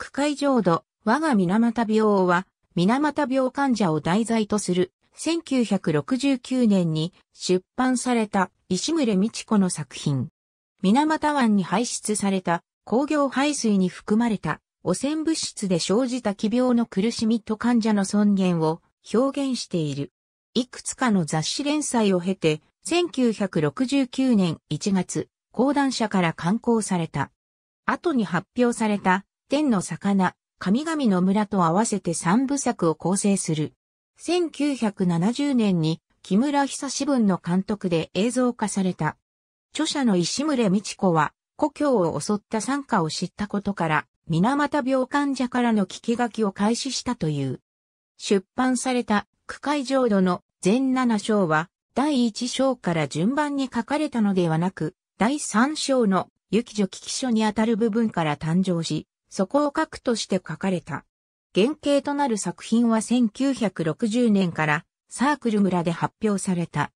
区会浄土、我が水俣病は、水俣病患者を題材とする、1969年に出版された石牟礼道子の作品。水俣湾に排出された工業排水に含まれた汚染物質で生じた奇病の苦しみと患者の尊厳を表現している。いくつかの雑誌連載を経て、1969年1月、講談社から刊行された。後に発表された天の魚、神々の村と合わせて三部作を構成する。1970年に木村久志文の監督で映像化された。著者の石村道子は、故郷を襲った参加を知ったことから、水俣病患者からの聞き書きを開始したという。出版された、区会浄土の全七章は、第一章から順番に書かれたのではなく、第三章の、雪女危機書にあたる部分から誕生し、そこを核として書かれた。原型となる作品は1960年からサークル村で発表された。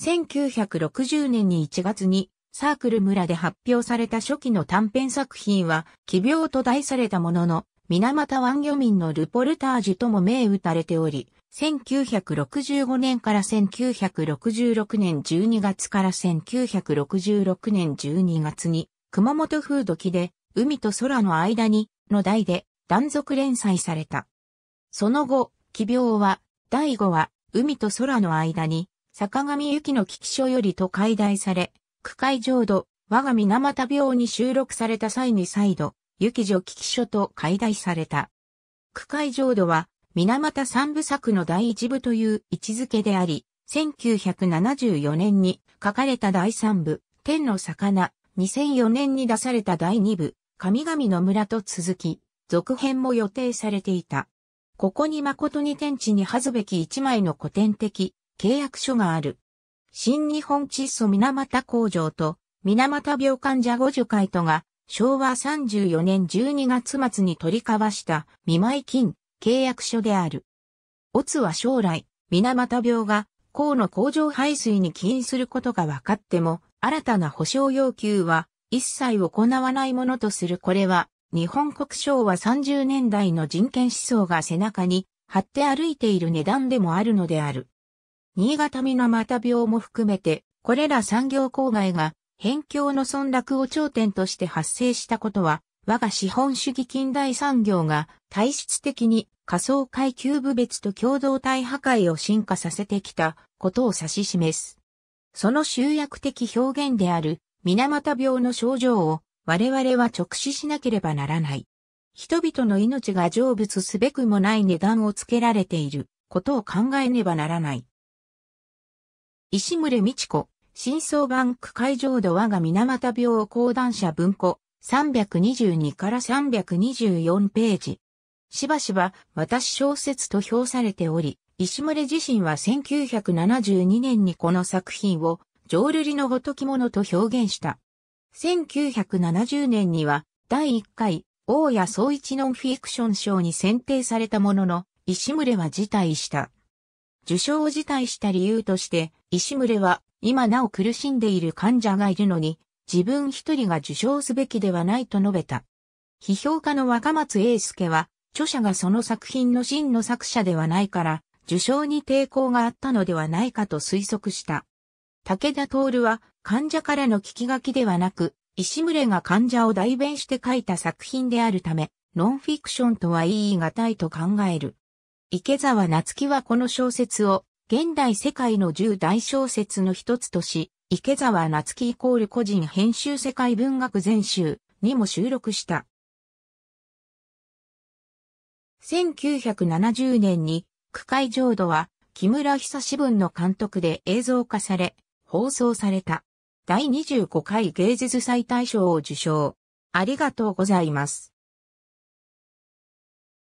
1960年に1月にサークル村で発表された初期の短編作品は奇病と題されたものの、水俣湾漁民のルポルタージュとも銘打たれており、1965年から1966年12月から1966年12月に熊本風土記で海と空の間にの題で断続連載された。その後、奇病は、第5話、海と空の間に、坂上幸の危機書よりと解題され、区会浄土、我が水俣病に収録された際に再度、幸女危機書と解題された。区会浄土は、水俣三部作の第一部という位置づけであり、1974年に書かれた第三部、天の魚、2004年に出された第二部、神々の村と続き、続編も予定されていた。ここに誠に天地に恥ずべき一枚の古典的契約書がある。新日本窒素水俣工場と水俣病患者五十会とが昭和34年12月末に取り交わした見舞金契約書である。オツは将来、水俣病が河の工場排水に起因することが分かっても新たな保障要求は一切行わないものとするこれは、日本国昭和30年代の人権思想が背中に貼って歩いている値段でもあるのである。新潟また病も含めて、これら産業郊外が、辺境の村落を頂点として発生したことは、我が資本主義近代産業が体質的に仮想階級部別と共同体破壊を進化させてきたことを指し示す。その集約的表現である水俣病の症状を我々は直視しなければならない。人々の命が成仏すべくもない値段をつけられていることを考えねばならない。石村美智子、新装版区会場度我が水俣病を講談社文庫、322から324ページ。しばしば私小説と評されており、石村自身は1972年にこの作品を浄瑠璃のごときものと表現した。1970年には第1回大谷総一ノンフィクション賞に選定されたものの、石村は辞退した。受賞を辞退した理由として、石村は今なお苦しんでいる患者がいるのに、自分一人が受賞すべきではないと述べた。批評家の若松英介は、著者がその作品の真の作者ではないから、受賞に抵抗があったのではないかと推測した。武田徹は患者からの聞き書きではなく、石村が患者を代弁して書いた作品であるため、ノンフィクションとは言い難いと考える。池澤夏樹はこの小説を、現代世界の10大小説の一つとし、池澤夏樹イコール個人編集世界文学全集にも収録した。1970年に、区会浄土は、木村久志文の監督で映像化され、放送された。第25回芸術祭大賞を受賞。ありがとうございます。